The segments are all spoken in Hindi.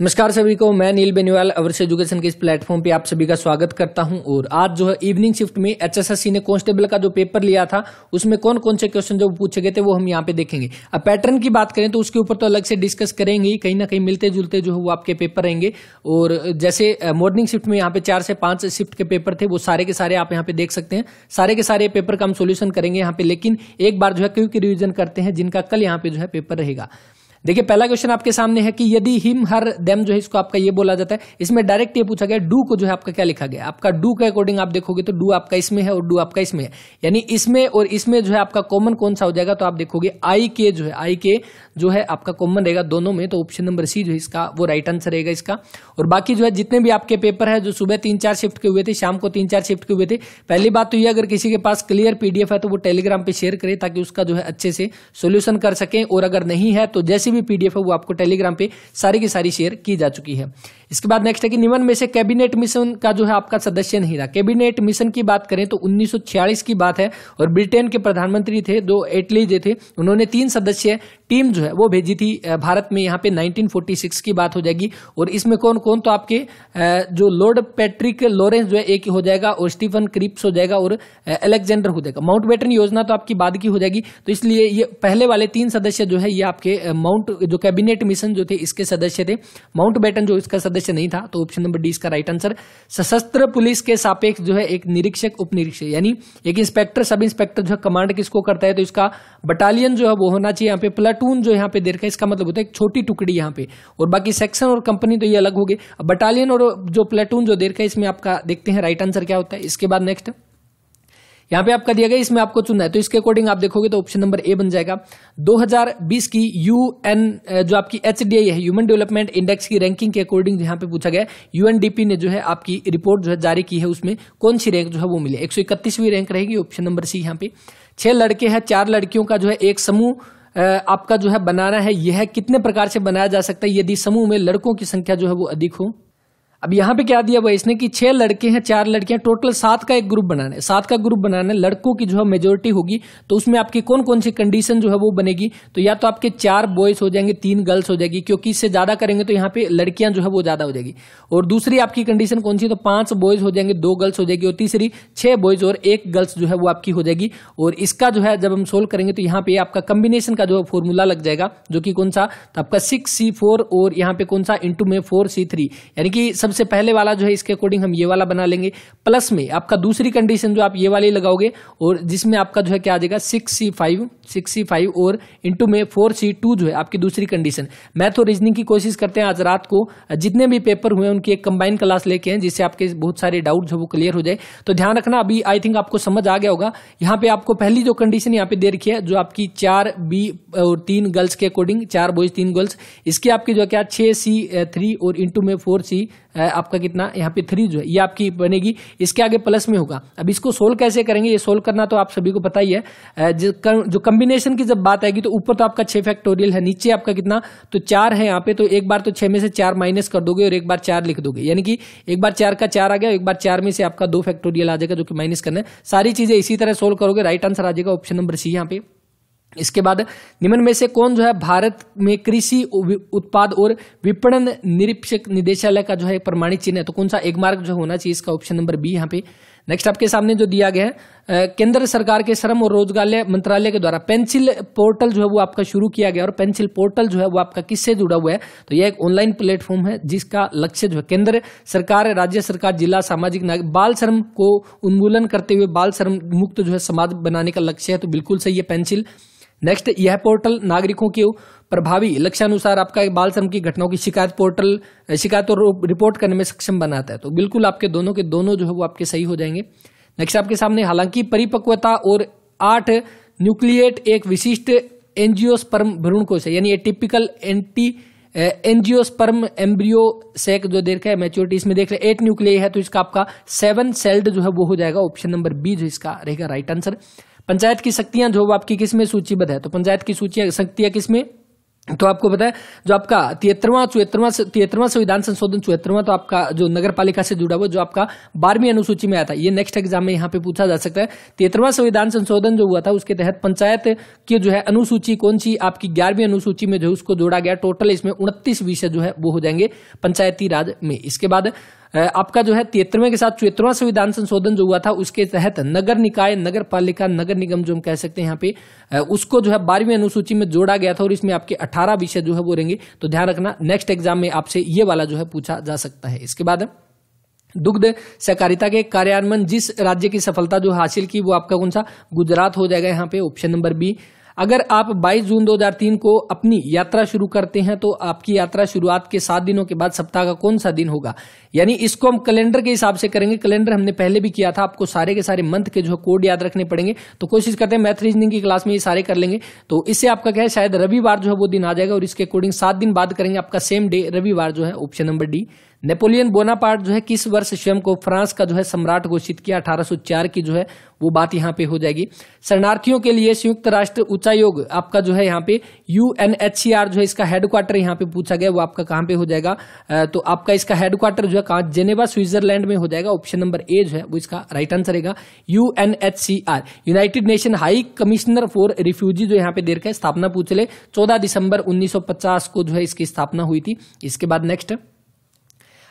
नमस्कार सभी को मैं नील बेनीवाल अवर्स एजुकेशन के इस प्लेटफॉर्म पे आप सभी का स्वागत करता हूं और आज जो है इवनिंग शिफ्ट में एचएसएससी ने कॉन्स्टेबल का जो पेपर लिया था उसमें कौन कौन से क्वेश्चन जो पूछे गए थे वो हम यहाँ पे देखेंगे अब पैटर्न की बात करें तो उसके ऊपर तो अलग से डिस्कस करेंगे कहीं ना कहीं मिलते जुलते जो है वो आपके पेपर रहेंगे और जैसे मॉर्निंग शिफ्ट में यहाँ पे चार से पांच शिफ्ट के पेपर थे वो सारे के सारे आप यहाँ पे देख सकते हैं सारे के सारे पेपर का हम सोल्यूशन करेंगे यहाँ पे लेकिन एक बार जो है क्योंकि रिविजन करते हैं जिनका कल यहाँ पे जो है पेपर रहेगा देखिए पहला क्वेश्चन आपके सामने है कि यदि हिम हर देम जो है इसको आपका ये बोला जाता है इसमें डायरेक्ट ये पूछा गया डू को जो है आपका क्या लिखा गया आपका डू के अकॉर्डिंग आप देखोगे तो डू आपका इसमें है और डू आपका इसमें है यानी इसमें और इसमें जो है आपका कॉमन कौन सा हो जाएगा तो आप देखोगे आई के जो है आई के जो है आपका कॉमन रहेगा दोनों में तो ऑप्शन नंबर सी जो है इसका वो राइट आंसर रहेगा इसका और बाकी जो है जितने भी आपके पेपर है जो सुबह तीन चार शिफ्ट के हुए थे शाम को तीन चार शिफ्ट के हुए थे पहली बात तो ये अगर किसी के पास क्लियर पीडीएफ है तो वो टेलीग्राम पर शेयर करें ताकि उसका जो है अच्छे से सोल्यूशन कर सकें और अगर नहीं है तो जैसे सी भी पीडीएफ है वो आपको टेलीग्राम पे सारी की सारी शेयर की जा चुकी है इसके बाद नेक्स्ट है कि निम्न में से कैबिनेट मिशन का जो है आपका सदस्य नहीं रहा कैबिनेट मिशन की बात करें तो उन्नीस की बात है और ब्रिटेन के प्रधानमंत्री थे जो एटली जो थे उन्होंने तीन सदस्य टीम जो है वो भेजी थी भारत में यहाँ पे 1946 की बात हो जाएगी और इसमें कौन कौन तो आपके जो लॉर्ड पैट्रिक लॉरेंस जो है एक हो जाएगा और स्टीफन क्रिप्स हो जाएगा और अलेक्जेंडर हो जाएगा माउंट बेटन योजना तो आपकी बाद की हो जाएगी तो इसलिए ये पहले वाले तीन सदस्य जो है ये आपके माउंट जो कैबिनेट मिशन जो थे इसके सदस्य थे माउंट बेटन जो इसका सदस्य नहीं था तो ऑप्शन नंबर डी इसका राइट आंसर सशस्त्र पुलिस के सापेक्ष जो है एक निरीक्षक उप निरीक्षक यानी एक इंस्पेक्टर सब इंस्पेक्टर जो है कमांड किसको करता है तो इसका बटालियन जो है वो होना चाहिए यहाँ पे प्लट प्लाटून जो यहाँ पे दे रखा है इसका मतलब होता है एक छोटी टुकड़ी यहाँ पे और बाकी सेक्शन और कंपनी तो ये अलग हो गए अब बटालियन और जो प्लाटून जो दे रखा है इसमें आपका देखते हैं राइट आंसर क्या होता है इसके बाद नेक्स्ट यहाँ पे आपका दिया गया इसमें आपको चुनना है तो इसके अकॉर्डिंग आप देखोगे तो ऑप्शन नंबर ए बन जाएगा 2020 की यू एन जो आपकी एच है ह्यूमन डेवलपमेंट इंडेक्स की रैंकिंग के अकॉर्डिंग यहाँ पे पूछा गया यूएनडीपी ने जो है आपकी रिपोर्ट जो है जारी की है उसमें कौन सी रैंक जो है वो मिली एक रैंक रहेगी ऑप्शन नंबर सी यहाँ पे छह लड़के हैं चार लड़कियों का जो है एक समूह आपका जो है बनाना है यह कितने प्रकार से बनाया जा सकता है यदि समूह में लड़कों की संख्या जो है वो अधिक हो अब यहाँ पे क्या दिया हुआ इसने कि छह लड़के हैं चार लड़कियां टोटल सात का एक ग्रुप बनाना है सात का ग्रुप बनाना है लड़कों की जो है मेजोरिटी होगी तो उसमें आपकी कौन कौन सी कंडीशन जो है वो बनेगी तो या तो आपके चार बॉयज हो जाएंगे तीन गर्ल्स हो जाएगी क्योंकि इससे ज्यादा करेंगे तो यहाँ पे लड़कियां जो है वो ज्यादा हो जाएगी और दूसरी आपकी कंडीशन कौन सी तो पांच बॉयज हो जाएंगे दो गर्ल्स हो जाएगी और तीसरी छह बॉयज और एक गर्ल्स जो है वो आपकी हो जाएगी और इसका जो है जब हम सोल्व करेंगे तो यहाँ पे आपका कॉम्बिनेशन का जो है फॉर्मूला लग जाएगा जो कि कौन सा तो आपका सिक्स सी फोर और यहाँ पे कौन सा इंटू में फोर सी थ्री यानी कि सबसे पहले वाला जो है इसके अकॉर्डिंग हम ये वाला बना लेंगे प्लस में आपका दूसरी कंडीशन जो आप ये वाली लगाओगे और जिसमें आपका जो है क्या आ जाएगा six C five six C five और इंटू में फोर सी टू जो है आपकी दूसरी कंडीशन मैं तो रीजनिंग की कोशिश करते हैं आज रात को जितने भी पेपर हुए उनकी एक कंबाइन क्लास लेके हैं जिससे आपके बहुत सारे डाउट जो वो क्लियर हो जाए तो ध्यान रखना अभी आई थिंक आपको समझ आ गया होगा यहाँ पे आपको पहली जो कंडीशन यहाँ पे दे रखी है जो आपकी चार बी और तीन गर्ल्स के अकॉर्डिंग चार बॉयज तीन गर्ल्स इसके आपकी जो क्या छः सी थ्री और इंटू में फोर सी आपका कितना यहाँ पे थ्री जो है ये आपकी बनेगी इसके आगे प्लस में होगा अब इसको सोल्व कैसे करेंगे ये सोल्व करना तो आप सभी को पता ही है जो कम्बिनेशन की जब बात आएगी तो ऊपर तो आपका छः फैक्टोरियल है नीचे आपका कितना तो चार है यहाँ पे तो एक बार तो छः में से चार माइनस कर दोगे और एक बार चार लिख दोगे यानी कि एक बार चार का चार आ गया एक बार चार में से आपका दो फैक्टोरियल आ जाएगा जो कि माइनस करना है सारी चीज़ें इसी तरह सोल्व करोगे राइट आंसर आ जाएगा ऑप्शन नंबर सी यहाँ पे इसके बाद निम्न में से कौन जो है भारत में कृषि उत्पाद और विपणन निरीक्षक निदेशालय का जो है प्रमाणित चिन्ह है तो कौन सा एक मार्ग जो होना चाहिए इसका ऑप्शन नंबर बी यहाँ पे नेक्स्ट आपके सामने जो दिया गया है केंद्र सरकार के श्रम और रोजगार मंत्रालय के द्वारा पेंसिल पोर्टल जो है वो आपका शुरू किया गया और पेंसिल पोर्टल जो है वो आपका किससे जुड़ा हुआ है तो यह एक ऑनलाइन प्लेटफॉर्म है जिसका लक्ष्य जो है केंद्र सरकार राज्य सरकार जिला सामाजिक नागरिक बाल श्रम को उन्मूलन करते हुए बाल श्रम मुक्त जो है समाज बनाने का लक्ष्य है तो बिल्कुल सही है पेंसिल नेक्स्ट यह पोर्टल नागरिकों के प्रभावी लक्ष्यानुसार आपका बाल श्रम की घटनाओं की शिकायत पोर्टल शिकायत और रिपोर्ट करने में सक्षम बनाता है तो बिल्कुल आपके दोनों के दोनों जो है वो आपके सही हो जाएंगे नेक्स्ट आपके सामने हालांकि परिपक्वता और आठ न्यूक्लिएट एक विशिष्ट एनजीओ स्पर्म भ्रूण कोश है यानी typical anti NGO sperm embryo sac जो देख रहे हैं मेच्योरिटी इसमें देख रहे हैं एट न्यूक्लियर है तो इसका आपका सेवन सेल्ड जो है वो हो जाएगा ऑप्शन नंबर बी जो इसका रहेगा राइट आंसर पंचायत की शक्तियां जो आपकी किसमें सूचीबद्ध है तो पंचायत की सूचियां शक्तियां किसमें तो आपको बताया जो आपका तिहत्तरवा चौहत्तरवा तिहत्तरवा संविधान संशोधन चौहत्तरवा तो आपका जो नगर पालिका से जुड़ा हुआ जो आपका बारहवीं अनुसूची में आया था ये नेक्स्ट एग्जाम में यहाँ पे पूछा जा सकता है तिहत्तरवा संविधान संशोधन जो हुआ था उसके तहत पंचायत की जो है अनुसूची कौन सी आपकी ग्यारहवीं अनुसूची में जो उसको जोड़ा गया टोटल इसमें उनतीस विषय जो है वो हो जाएंगे पंचायती राज में इसके बाद आपका जो है तेतरवें के साथ चौहत्तरवा संविधान संशोधन जो हुआ था उसके तहत नगर निकाय नगर पालिका नगर निगम जो हम कह सकते हैं यहाँ पे उसको जो है बारहवीं अनुसूची में जोड़ा गया था और इसमें आपके अठारह विषय जो है वो रहेंगे तो ध्यान रखना नेक्स्ट एग्जाम में आपसे ये वाला जो है पूछा जा सकता है इसके बाद दुग्ध सहकारिता के कार्यान्वयन जिस राज्य की सफलता जो हासिल की वो आपका कौन सा गुजरात हो जाएगा यहाँ पे ऑप्शन नंबर बी अगर आप 22 जून 2003 को अपनी यात्रा शुरू करते हैं तो आपकी यात्रा शुरुआत के सात दिनों के बाद सप्ताह का कौन सा दिन होगा यानी इसको हम कैलेंडर के हिसाब से करेंगे कैलेंडर हमने पहले भी किया था आपको सारे के सारे मंथ के जो कोड याद रखने पड़ेंगे तो कोशिश करते हैं मैथ रीजनिंग की क्लास में ये सारे कर लेंगे तो इससे आपका क्या है शायद रविवार जो है वो दिन आ जाएगा और इसके अकॉर्डिंग सात दिन बाद करेंगे आपका सेम डे रविवार जो है option number D Napoleon Bonaparte जो है किस वर्ष स्वयं को फ्रांस का जो है सम्राट घोषित किया 1804 की जो है वो बात यहाँ पे हो जाएगी शरणार्थियों के लिए संयुक्त राष्ट्र उच्चायोग आपका जो है यहाँ पे यू जो है इसका हेडक्वार्टर यहाँ पे पूछा गया वो आपका कहाँ पे हो जाएगा तो आपका इसका हेडक्वार्टर जो है कहाँ जेनेवा स्विट्जरलैंड में हो जाएगा ऑप्शन नंबर ए जो है वो इसका राइट आंसर रहेगा U United Nation High Commissioner for Refugee जो यहाँ पे देर का स्थापना पूछ ले चौदह दिसंबर उन्नीस को जो है इसकी स्थापना हुई थी इसके बाद नेक्स्ट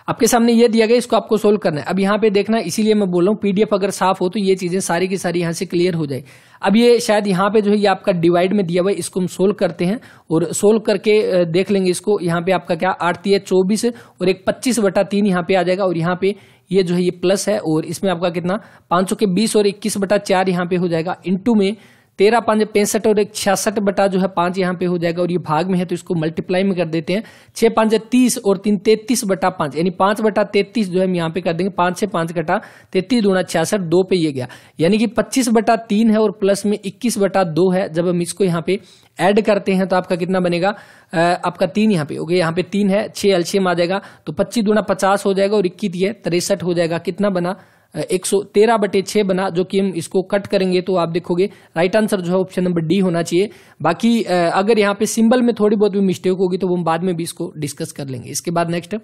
आपके सामने ये दिया गया इसको आपको सोल्व करना है अब यहाँ पे देखना इसीलिए मैं बोल रहा हूँ पीडीएफ अगर साफ हो तो ये चीजें सारी की सारी यहाँ से क्लियर हो जाए अब ये शायद यहाँ पे जो है ये आपका डिवाइड में दिया हुआ है इसको हम सोल्व करते हैं और सोल्व करके देख लेंगे इसको यहाँ पे आपका क्या आठ है चौबीस और एक पच्चीस बटा तीन यहाँ पे आ जाएगा और यहाँ पे ये जो है ये प्लस है और इसमें आपका कितना सौ के बीस और इक्कीस बटा चार यहाँ पे हो जाएगा इंटू में तेरह पाँच पैंसठ और एक छियासठ बटा जो है पाँच यहाँ पे हो जाएगा और ये भाग में है तो इसको मल्टीप्लाई में कर देते हैं छः पाँच तीस और तीन तैतीस बटा पाँच यानी पाँच बटा तैतीस जो है हम यहाँ पे कर देंगे पाँच से पाँच कटा तैतीस दूना छियासठ दो पे ये गया यानी कि पच्चीस बटा तीन है और प्लस में इक्कीस बटा दो है जब हम इसको यहाँ पे ऐड करते हैं तो आपका कितना बनेगा आपका तीन यहाँ पे ओके यहाँ पे तीन है छः एल्शियम आ जाएगा तो पच्चीस दूना पचास हो जाएगा और इक्कीस ये तिरसठ हो जाएगा कितना बना एक सौ तेरह बटे छः बना जो कि हम इसको कट करेंगे तो आप देखोगे राइट आंसर जो है ऑप्शन नंबर डी होना चाहिए बाकी अगर यहाँ पे सिंबल में थोड़ी बहुत भी मिस्टेक होगी तो वो हम बाद में भी इसको डिस्कस कर लेंगे इसके बाद नेक्स्ट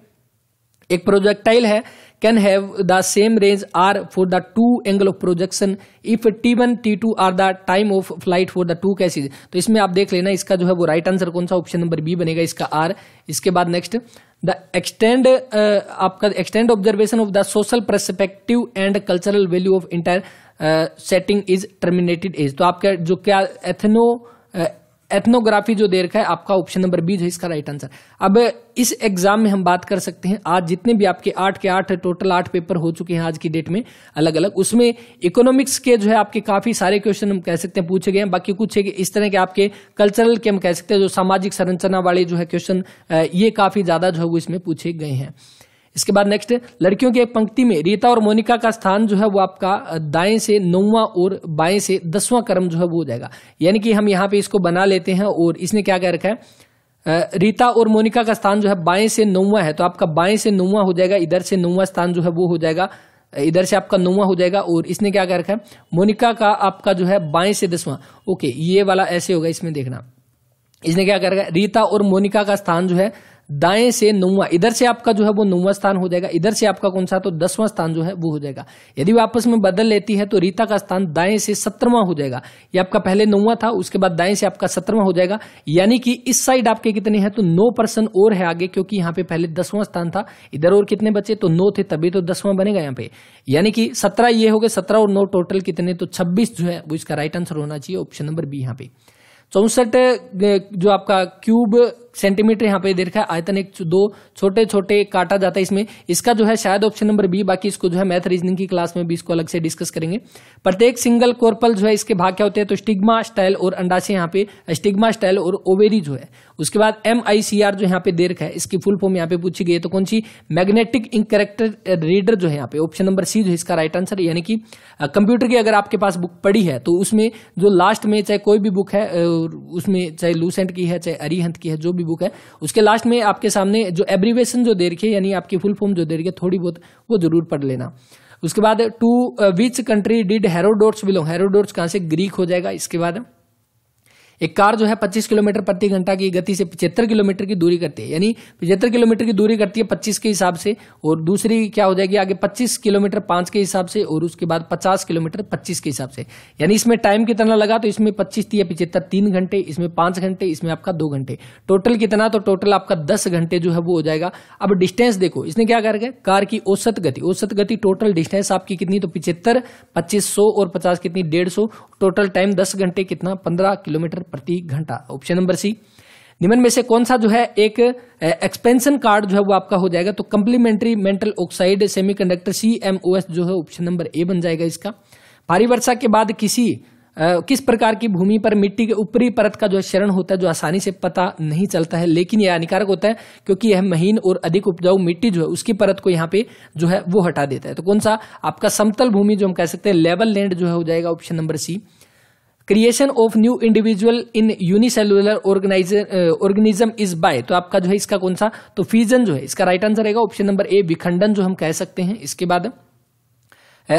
एक प्रोजेक्टाइल है can have the same range R for the two angle of projection if T one T two are the time of flight for the two cases तो इसमें आप देख लेना इसका जो है वो राइट आंसर कौन सा ऑप्शन नंबर बी बनेगा इसका आर इसके बाद नेक्स्ट द एक्सटेंड आपका extend observation of the social perspective and cultural value of entire setting is terminated is तो आपका जो क्या एथनो एथनोग्राफी जो दे रखा है आपका ऑप्शन नंबर बी है इसका राइट आंसर अब इस एग्जाम में हम बात कर सकते हैं आज जितने भी आपके आठ के आठ टोटल आठ पेपर हो चुके हैं आज की डेट में अलग अलग उसमें इकोनॉमिक्स के जो है आपके काफी सारे क्वेश्चन हम कह सकते हैं पूछे गए हैं बाकी कुछ है कि इस तरह के आपके कल्चरल के हम कह सकते हैं जो सामाजिक संरचना वाले जो है क्वेश्चन ये काफी ज्यादा जो है वो इसमें पूछे गए हैं इसके बाद नेक्स्ट लड़कियों की एक पंक्ति में रीता और मोनिका का स्थान जो है वो आपका दाएं से नौवां और बाएं से दसवां क्रम जो है वो हो जाएगा यानी कि हम यहाँ पे इसको बना लेते हैं और इसने क्या कह रखा है रीता और मोनिका का स्थान जो है बाएं से नौवा है तो आपका बाएं से नौवा हो जाएगा इधर से नौवा स्थान जो है वो हो जाएगा इधर से आपका नौवा हो जाएगा और इसने क्या कह रखा है मोनिका का आपका जो है बाएं से दसवां ओके ये वाला ऐसे होगा इसमें देखना इसने क्या कर रखा है रीता और मोनिका का स्थान जो है दाएं से नौवा इधर से आपका जो है वो नौवा स्थान हो जाएगा इधर से आपका कौन सा तो दसवां स्थान जो है वो हो जाएगा यदि वो आपस में बदल लेती है तो रीता का स्थान दाएं से सत्रवा हो जाएगा ये आपका पहले नौवा था उसके बाद दाएं से आपका सत्रवा हो जाएगा यानी कि इस साइड आपके कितने हैं तो नौ पर्सन और है आगे क्योंकि यहाँ पे पहले दसवां स्थान था इधर और कितने बचे तो नौ थे तभी तो दसवां बनेगा यहाँ पे यानी कि सत्रह ये हो गए सत्रह और नौ टोटल कितने तो छब्बीस जो है वो इसका राइट आंसर होना चाहिए ऑप्शन नंबर बी यहाँ पे चौसठ जो आपका क्यूब सेंटीमीटर यहाँ पे दे रखा है आयतन एक दो छोटे छोटे काटा जाता है इसमें इसका जो है शायद ऑप्शन नंबर बी बाकी इसको जो है मैथ रीजनिंग की क्लास में भी इसको अलग से डिस्कस करेंगे प्रत्येक सिंगल कोर्पल जो है इसके भाग क्या होते हैं तो स्टिग्मा स्टाइल और अंडाशय यहाँ पे स्टिग्मा स्टाइल और ओवेरी जो है उसके बाद एम आई सी आर जो यहाँ पे दे रखा है इसकी फुल फॉर्म यहाँ पे पूछी गई है तो कौन सी मैग्नेटिक इंक करेक्टर रीडर जो है यहाँ पे ऑप्शन नंबर सी जो है इसका राइट आंसर यानी कि कंप्यूटर की अगर आपके पास बुक पड़ी है तो उसमें जो लास्ट में चाहे कोई भी बुक है उसमें चाहे लूसेंट की है चाहे अरिहंत की है जो भी भी बुक है उसके लास्ट में आपके सामने जो एब्रीवेशन जो दे रखी है यानी आपकी फुल फॉर्म जो दे रखी है थोड़ी बहुत वो जरूर पढ़ लेना उसके बाद to which country did Herodotus belong Herodotus कहाँ से ग्रीक हो जाएगा इसके बाद एक कार जो है 25 किलोमीटर प्रति घंटा की गति से पिछहत्तर किलोमीटर की दूरी करती है यानी पिछहत्तर किलोमीटर की दूरी करती है 25 के हिसाब से और दूसरी क्या हो जाएगी आगे 25 किलोमीटर पांच के हिसाब से और उसके बाद 50 किलोमीटर 25 के हिसाब से यानी इसमें टाइम कितना लगा तो इसमें पच्चीस थी पिछहत्तर तीन घंटे इसमें पांच घंटे इसमें आपका दो घंटे टोटल कितना तो टोटल आपका दस घंटे जो है वो हो जाएगा अब डिस्टेंस देखो इसने क्या कर कार की औसत गति औसत गति टोटल डिस्टेंस आपकी कितनी तो पिछहत्तर पच्चीस सौ और पचास कितनी डेढ़ टोटल टाइम दस घंटे कितना पंद्रह किलोमीटर किलोमीटर प्रति घंटा ऑप्शन नंबर सी निम्न में से कौन सा जो है एक एक्सपेंशन कार्ड जो है वो आपका हो जाएगा तो complementary mental oxide semiconductor CMOS जो है ऑप्शन नंबर ए बन जाएगा इसका भारी वर्षा के बाद किसी आ, किस प्रकार की भूमि पर मिट्टी के ऊपरी परत का जो शरण होता है जो आसानी से पता नहीं चलता है लेकिन यह हानिकारक होता है क्योंकि यह महीन और अधिक उपजाऊ मिट्टी जो है उसकी परत को यहाँ पे जो है वो हटा देता है तो कौन सा आपका समतल भूमि जो हम कह सकते हैं लेवल लैंड जो है हो जाएगा option number C creation of new individual in unicellular organism is by तो आपका जो है इसका कौन सा तो फीजन जो है इसका राइट आंसर रहेगा ऑप्शन नंबर ए विखंडन जो हम कह सकते हैं इसके बाद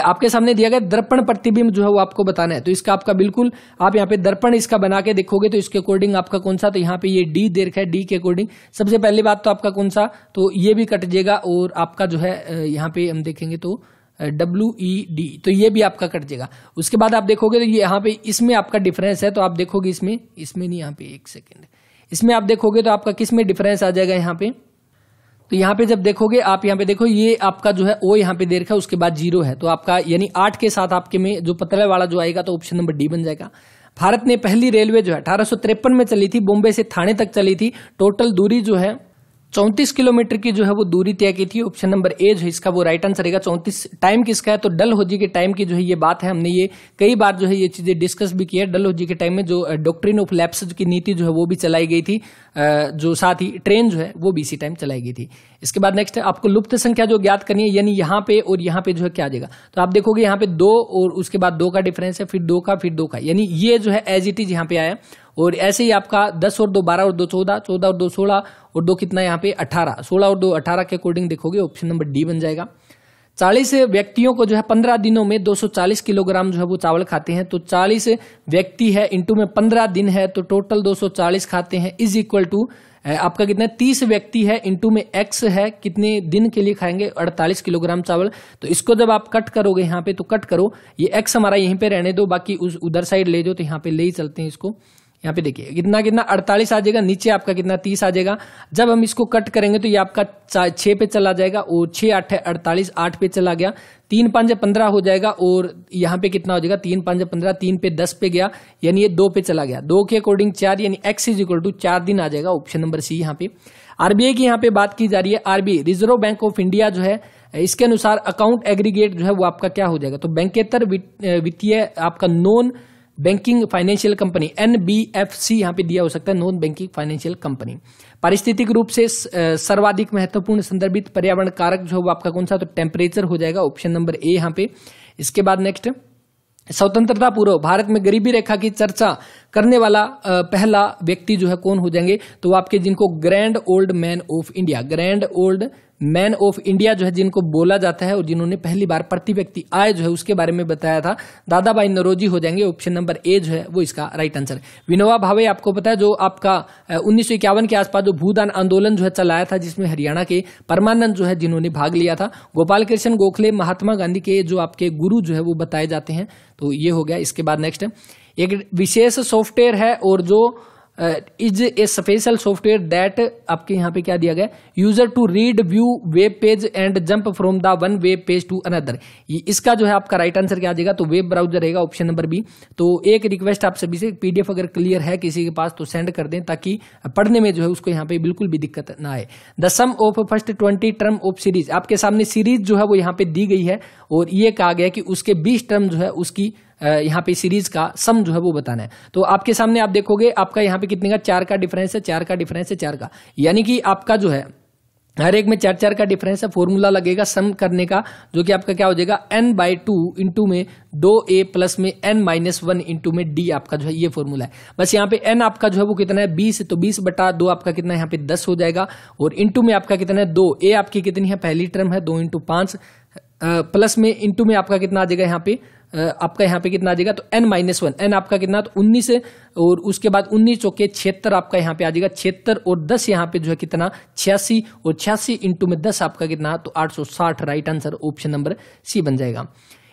आपके सामने दिया गया दर्पण प्रतिबिंब जो है वो आपको बताना है तो इसका आपका बिल्कुल आप यहाँ पे दर्पण इसका बना के देखोगे तो इसके अकॉर्डिंग आपका कौन सा तो यहाँ पे ये डी दे रखा है डी के अकॉर्डिंग सबसे पहली बात तो आपका कौन सा तो ये भी कट जाएगा और आपका जो है यहाँ पे हम देखेंगे तो डब्ल्यू ई डी तो ये भी आपका कट जाएगा उसके बाद आप देखोगे तो यहाँ पे इसमें आपका डिफरेंस है तो आप देखोगे इसमें इसमें नहीं यहाँ पे एक सेकेंड इसमें आप देखोगे तो आपका किस में डिफरेंस आ जाएगा यहाँ पे तो यहाँ पे जब देखोगे आप यहाँ पे देखो ये आपका जो है ओ यहाँ पे दे रखा है उसके बाद जीरो है तो आपका यानी आठ के साथ आपके में जो पतला वाला जो आएगा तो ऑप्शन नंबर डी बन जाएगा भारत ने पहली रेलवे जो है अठारह में चली थी बॉम्बे से थाने तक चली थी टोटल दूरी जो है चौंतीस किलोमीटर की जो है वो दूरी तय की थी ऑप्शन नंबर ए जो है इसका वो राइट आंसर रहेगा चौंतीस टाइम किसका है तो डल डलहौजी के टाइम की जो है ये बात है हमने ये कई बार जो है ये चीजें डिस्कस भी किया है डलहौजी के टाइम में जो डॉक्ट्रिन ऑफ लैप्स की नीति जो है वो भी चलाई गई थी जो साथ ही ट्रेन जो है वो भी इसी टाइम चलाई गई थी इसके बाद नेक्स्ट है आपको लुप्त संख्या जो ज्ञात करनी है यानी यहाँ पे और यहाँ पे जो है क्या आ जाएगा तो आप देखोगे यहाँ पे दो और उसके बाद दो का डिफरेंस है फिर दो का फिर दो का यानी ये जो है एज इट इज यहाँ पे आया और ऐसे ही आपका दस और दो बारह और दो चौदह चौदह और दो सोलह और दो कितना यहाँ पे अठारह सोलह और दो अठारह के अकॉर्डिंग देखोगे ऑप्शन नंबर डी बन जाएगा चालीस व्यक्तियों को जो है पंद्रह दिनों में दो सौ चालीस किलोग्राम जो है वो चावल खाते हैं तो चालीस व्यक्ति है इंटू में पंद्रह दिन है तो टोटल दो सौ चालीस खाते हैं इज इक्वल टू आपका कितना तीस व्यक्ति है इंटू में एक्स है कितने दिन के लिए खाएंगे अड़तालीस किलोग्राम चावल तो इसको जब आप कट करोगे यहाँ पे तो कट करो ये एक्स हमारा यहीं पे रहने दो बाकी उस उधर साइड ले जाओ तो यहाँ पे ले ही चलते हैं इसको यहाँ पे देखिए कितना कितना अड़तालीस आ जाएगा नीचे आपका कितना तीस आ जाएगा जब हम इसको कट करेंगे तो ये आपका छः पे चला जाएगा और छः आठ अड़तालीस आठ पे चला गया तीन पाँच पंद्रह हो जाएगा और यहाँ पे कितना हो जाएगा तीन पाँच पंद्रह तीन पे दस पे गया यानी ये दो पे चला गया दो के अकॉर्डिंग चार यानी एक्स इज इक्वल टू चार दिन आ जाएगा ऑप्शन नंबर सी यहाँ पे आरबीआई की यहाँ पे बात की जा रही है RBI Reserve Bank of India जो है इसके अनुसार अकाउंट एग्रीगेट जो है वो आपका क्या हो जाएगा तो बैंकेतर वित्तीय आपका non banking financial company N B F C यहाँ पे दिया हो सकता है नॉन बैंकिंग फाइनेंशियल कंपनी पारिस्थितिक रूप से सर्वाधिक महत्वपूर्ण संदर्भित पर्यावरण कारक जो होगा आपका कौन सा तो टेम्परेचर हो जाएगा ऑप्शन नंबर ए यहाँ पे इसके बाद नेक्स्ट स्वतंत्रता पूर्व भारत में गरीबी रेखा की चर्चा करने वाला पहला व्यक्ति जो है कौन हो जाएंगे तो आपके जिनको grand old man of India grand old man of India जो है जिनको बोला जाता है और जिन्होंने पहली बार प्रति व्यक्ति आय जो है उसके बारे में बताया था दादाबाई नरोजी हो जाएंगे ऑप्शन नंबर ए जो है वो इसका राइट आंसर विनोवा भावे आपको पता है जो आपका उन्नीस के आसपास जो भूदान आंदोलन जो है चलाया था जिसमें हरियाणा के परमानंद जो है जिन्होंने भाग लिया था गोपाल कृष्ण गोखले महात्मा गांधी के जो आपके गुरु जो है वो बताए जाते हैं तो ये हो गया इसके बाद नेक्स्ट एक विशेष सॉफ्टवेयर है और जो is a special software that आपके यहाँ पे क्या दिया गया user to read view web page and jump from the one web page to another इसका जो है आपका राइट आंसर क्या आ जाएगा तो वेब ब्राउजर रहेगा ऑप्शन नंबर बी तो एक रिक्वेस्ट आप सभी से पीडीएफ अगर क्लियर है किसी के पास तो सेंड कर दें ताकि पढ़ने में जो है उसको यहाँ पे बिल्कुल भी दिक्कत ना आए the sum of first twenty term of series आपके सामने सीरीज जो है वो यहाँ पे दी गई है और ये कहा गया कि उसके बीस टर्म जो है उसकी यहाँ पे सीरीज का सम जो है वो बताना है तो आपके सामने आप देखोगे आपका यहाँ पे कितने का चार का डिफरेंस है चार का डिफरेंस है चार का यानी कि आपका जो है हर एक में चार चार का डिफरेंस है फॉर्मूला लगेगा सम करने का जो कि आपका क्या हो जाएगा एन बाई टू इंटू में दो ए प्लस में एन माइनस वन इंटू में डी आपका जो है ये फॉर्मूला है बस यहाँ पे एन आपका जो है वो कितना है बीस तो बीस बटा दो आपका कितना है यहाँ पे दस हो जाएगा और इंटू में आपका कितना है दो ए आपकी कितनी है पहली टर्म है दो इंटू पांच प्लस में इंटू में आपका कितना आ जाएगा यहाँ पे आपका यहाँ पे कितना आ जाएगा तो एन माइनस वन एन आपका कितना तो उन्नीस है और उसके बाद उन्नीस चौके छिहत्तर आपका यहाँ पे आ जाएगा छिहत्तर और दस यहाँ पे जो है कितना छियासी और छियासी इंटू में दस आपका कितना तो आठ सौ साठ right answer option number C बन जाएगा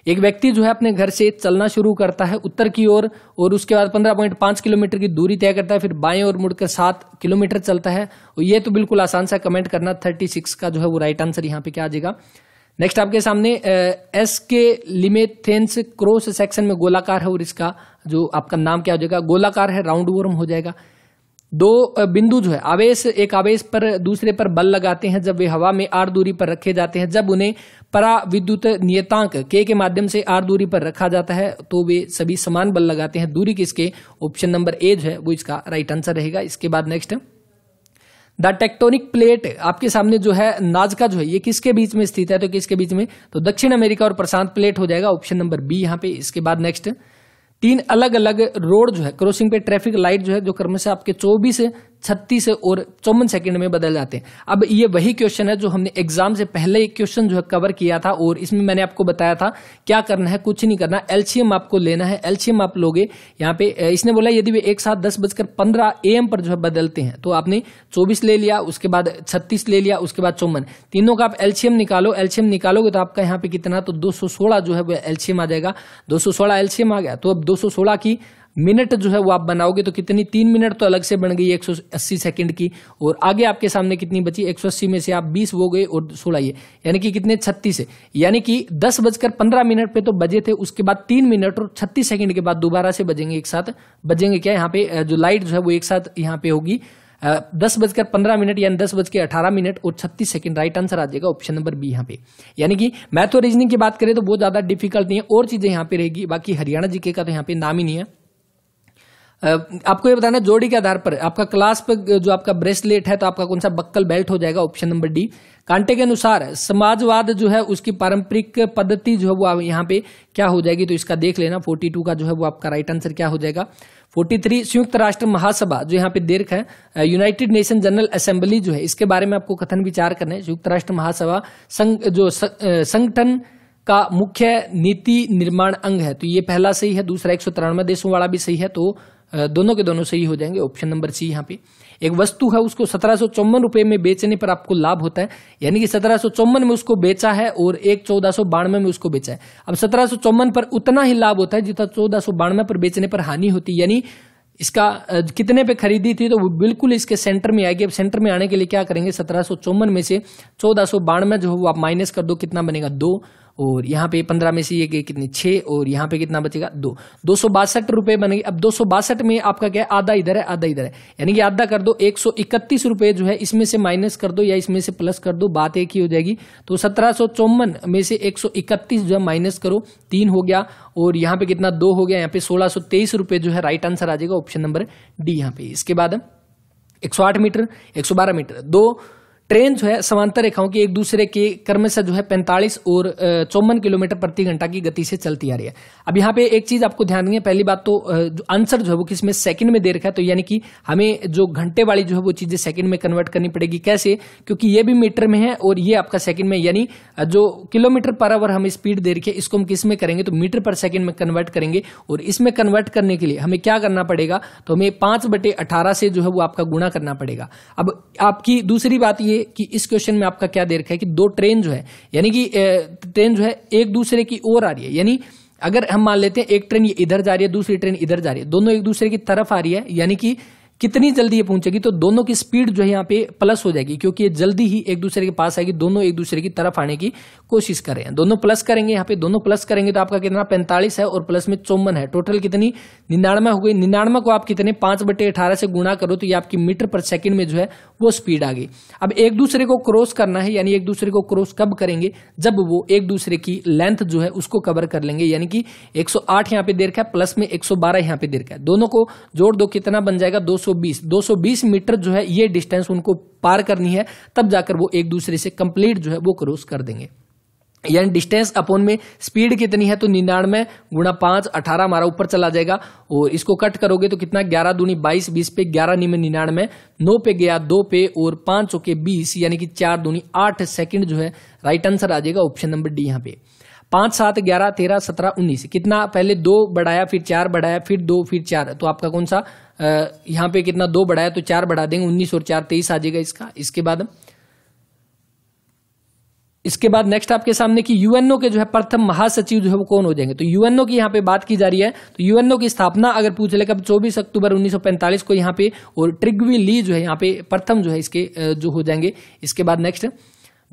एक व्यक्ति जो है अपने घर से चलना शुरू करता है उत्तर की ओर और, और उसके बाद पंद्रह पॉइंट पांच किलोमीटर की दूरी तय करता है फिर बाएं और मुड़कर सात किलोमीटर चलता है और ये तो बिल्कुल आसान सा कमेंट करना थर्टी सिक्स का जो है वो राइट आंसर यहाँ पे क्या आ जाएगा नेक्स्ट आपके सामने एस के लिमेथेंस क्रोस सेक्शन में गोलाकार है और इसका जो आपका नाम क्या हो जाएगा गोलाकार है राउंड वर्म हो जाएगा दो बिंदु जो है आवेश एक आवेश पर दूसरे पर बल लगाते हैं जब वे हवा में आर दूरी पर रखे जाते हैं जब उन्हें पराविद्युत नियतांक के के माध्यम से आर दूरी पर रखा जाता है तो वे सभी समान बल लगाते हैं दूरी किसके ऑप्शन नंबर ए जो है वो इसका राइट आंसर रहेगा इसके बाद नेक्स्ट द टेक्टोनिक प्लेट आपके सामने जो है नाजका जो है ये किसके बीच में स्थित है तो किसके बीच में तो दक्षिण अमेरिका और प्रशांत प्लेट हो जाएगा ऑप्शन नंबर बी यहाँ पे इसके बाद नेक्स्ट तीन अलग अलग रोड जो है क्रॉसिंग पे ट्रैफिक लाइट जो है जो क्रमशः आपके 24 छत्तीस और चौवन सेकंड में बदल जाते हैं अब ये वही क्वेश्चन है जो हमने एग्जाम से पहले एक क्वेश्चन जो है कवर किया था और इसमें मैंने आपको बताया था क्या करना है कुछ नहीं करना एल्शियम आपको लेना है एल्शियम आप लोगे यहाँ पे इसने बोला यदि वे एक साथ दस बजकर पंद्रह ए पर जो है बदलते हैं तो आपने चौबीस ले लिया उसके बाद छत्तीस ले लिया उसके बाद चौवन तीनों का आप एल्शियम निकालो एल्शियम निकालोगे तो आपका यहाँ पे कितना तो दो जो है वो एल्शियम आ जाएगा दो एल्शियम आ गया तो अब दो की मिनट जो है वो आप बनाओगे तो कितनी तीन मिनट तो अलग से बन गई एक सौ अस्सी की और आगे आपके सामने कितनी बची एक सौ अस्सी में से आप बीस वो गए और सोलह ये यानी कि कितने छत्तीस है यानी कि दस बजकर पंद्रह मिनट पे तो बजे थे उसके बाद तीन मिनट और छत्तीस सेकंड के बाद दोबारा से बजेंगे एक साथ बजेंगे क्या यहाँ पे जो लाइट जो है वो एक साथ यहाँ पे होगी दस बजकर पंद्रह मिनट यानी दस बज के अठारह मिनट और छत्तीस सेकंड राइट आंसर आ जाएगा ऑप्शन नंबर बी यहाँ पे यानी कि मैथ और रीजनिंग की बात करें तो बहुत ज्यादा डिफिकल्ट नहीं है और चीजें यहाँ पे रहेगी बाकी हरियाणा जीके का तो यहाँ पे नाम ही नहीं है आपको ये बताना जोड़ी के आधार पर आपका क्लास पर जो आपका ब्रेसलेट है तो आपका कौन सा बक्कल बेल्ट हो जाएगा ऑप्शन नंबर डी कांटे के अनुसार समाजवाद जो है उसकी पारंपरिक पद्धति जो है वो यहाँ पे क्या हो जाएगी तो इसका देख लेना फोर्टी टू का जो है वो आपका राइट आंसर क्या हो जाएगा फोर्टी थ्री संयुक्त राष्ट्र महासभा जो यहाँ पे दे है यूनाइटेड नेशन जनरल असेंबली जो है इसके बारे में आपको कथन विचार करना है संयुक्त राष्ट्र महासभा संघ जो संगठन का मुख्य नीति निर्माण अंग है तो ये पहला सही है दूसरा एक सौ तिरानवे देशों वाला भी सही है तो दोनों के दोनों सही हो जाएंगे ऑप्शन नंबर सी यहाँ पे एक वस्तु है उसको सत्रह चौवन रुपए में बेचने पर आपको लाभ होता है यानी कि सत्रह सौ में उसको बेचा है और एक चौदह सो बानवे में उसको बेचा है अब सत्रह चौवन पर उतना ही लाभ होता है जितना चौदह सो बानवे पर बेचने पर हानि होती है यानी इसका कितने पे खरीदी थी तो वो बिल्कुल इसके सेंटर में आएगी अब सेंटर में आने के लिए क्या करेंगे सत्रह में से चौदह सौ बानवे जो है वो आप माइनस कर दो कितना बनेगा दो और यहाँ पे पंद्रह में से ये कितने छः और यहाँ पे कितना बचेगा दो दो सौ बासठ रुपये बनेगी अब दो सौ बासठ में आपका क्या है आधा इधर है आधा इधर है यानी कि आधा कर दो एक सौ इकतीस रुपये जो है इसमें से माइनस कर दो या इसमें से प्लस कर दो बात एक ही हो जाएगी तो सत्रह सौ चौवन में से एक सौ इकतीस जो है माइनस करो तीन हो गया और यहाँ पे कितना दो हो गया यहाँ पे सोलह सौ तेईस रुपये जो है राइट आंसर आ जाएगा ऑप्शन नंबर डी यहाँ पे इसके बाद एक सौ आठ मीटर एक सौ बारह मीटर दो ट्रेन जो है समांतर रेखाओं की एक दूसरे के से जो है 45 और चौवन किलोमीटर प्रति घंटा की गति से चलती आ रही है अब यहाँ पे एक चीज आपको ध्यान देंगे पहली बात तो जो आंसर जो है वो किसमें सेकंड में दे रखा है तो यानी कि हमें जो घंटे वाली जो है वो चीजें सेकंड में कन्वर्ट करनी पड़ेगी कैसे क्योंकि ये भी मीटर में है और ये आपका सेकंड में यानी जो किलोमीटर पर आवर हमें स्पीड दे रखी है इसको हम किस में करेंगे तो मीटर पर सेकंड में कन्वर्ट करेंगे और इसमें कन्वर्ट करने के लिए हमें क्या करना पड़ेगा तो हमें पांच बटे अठारह से जो है वो आपका गुणा करना पड़ेगा अब आपकी दूसरी बात ये कि इस क्वेश्चन में आपका क्या दे रखा है कि दो ट्रेन जो है यानी कि ट्रेन जो है एक दूसरे की ओर आ रही है यानी अगर हम मान लेते हैं एक ट्रेन ये इधर जा रही है दूसरी ट्रेन इधर जा रही है दोनों एक दूसरे की तरफ आ रही है यानी कि कितनी जल्दी ये पहुंचेगी तो दोनों की स्पीड जो है यहाँ पे प्लस हो जाएगी क्योंकि ये जल्दी ही एक दूसरे के पास आएगी दोनों एक दूसरे की तरफ आने की कोशिश कर रहे हैं दोनों प्लस करेंगे यहाँ पे दोनों प्लस करेंगे तो आपका कितना पैंतालीस है और प्लस में चौवन है टोटल कितनी निन्यानवे हो गई निन्यानवे को आप कितने पांच बटे अठारह से गुणा करो तो ये आपकी मीटर पर सेकेंड में जो है वो स्पीड आ गई अब एक दूसरे को क्रॉस करना है यानी एक दूसरे को क्रॉस कब करेंगे जब वो एक दूसरे की लेंथ जो है उसको कवर कर लेंगे यानी कि 108 आठ पे देर का है प्लस में 112 यहां पे देर का है दोनों को जोड़ दो कितना बन जाएगा दो सौ 220 220 मीटर जो है ये डिस्टेंस उनको पार करनी है तब जाकर वो एक दूसरे से कंप्लीट जो है वो क्रॉस कर देंगे यानी डिस्टेंस अपॉन में स्पीड कितनी है तो निन्यानवे गुणा पांच अठारह हमारा ऊपर चला जाएगा और इसको कट करोगे तो कितना ग्यारह दूनी बाईस बीस पे ग्यारह नी निन्यानवे नौ पे गया दो पे और पांच चौके बीस यानी कि चार दूनी आठ सेकंड जो है राइट आंसर आ जाएगा ऑप्शन नंबर डी यहां पर पांच सात ग्यारह तेरह सत्रह उन्नीस कितना पहले दो बढ़ाया फिर चार बढ़ाया फिर दो फिर चार तो आपका कौन सा यहाँ पे कितना दो बढ़ाया तो चार बढ़ा देंगे उन्नीस और चार तेईस आ जाएगा इसका इसके बाद इसके बाद नेक्स्ट आपके सामने की यूएनओ के जो है प्रथम महासचिव जो है वो कौन हो जाएंगे तो यूएनओ की यहाँ पे बात की जा रही है तो यूएनओ की स्थापना अगर पूछ ले कब 24 अक्टूबर 1945 को यहाँ पे और ट्रिग्वी ली जो है यहाँ पे प्रथम जो है इसके जो हो जाएंगे इसके बाद नेक्स्ट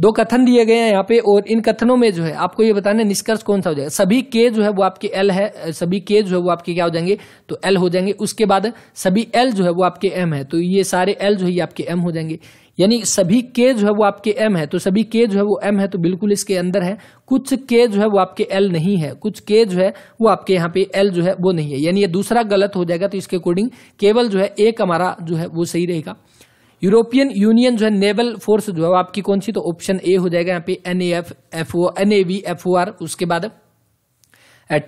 दो कथन दिए गए हैं यहाँ पे और इन कथनों में जो है आपको ये बताना निष्कर्ष कौन सा हो जाएगा सभी के जो है वो आपके एल है सभी के जो है वो आपके क्या हो जाएंगे तो एल हो जाएंगे उसके बाद सभी एल जो है वो आपके एम है तो ये सारे एल जो है आपके एम हो जाएंगे यानी सभी के जो है वो आपके एम है तो सभी के जो है वो एम है तो बिल्कुल इसके अंदर है कुछ के जो है वो आपके एल नहीं है कुछ के जो है वो आपके यहाँ पे एल जो है वो नहीं है यानी ये दूसरा गलत हो जाएगा तो इसके अकॉर्डिंग केवल जो है एक हमारा जो है वो सही रहेगा यूरोपियन यूनियन जो है नेवल फोर्स जो है आपकी कौन सी तो ऑप्शन ए हो जाएगा यहाँ पे N A F F O N A V F O R उसके बाद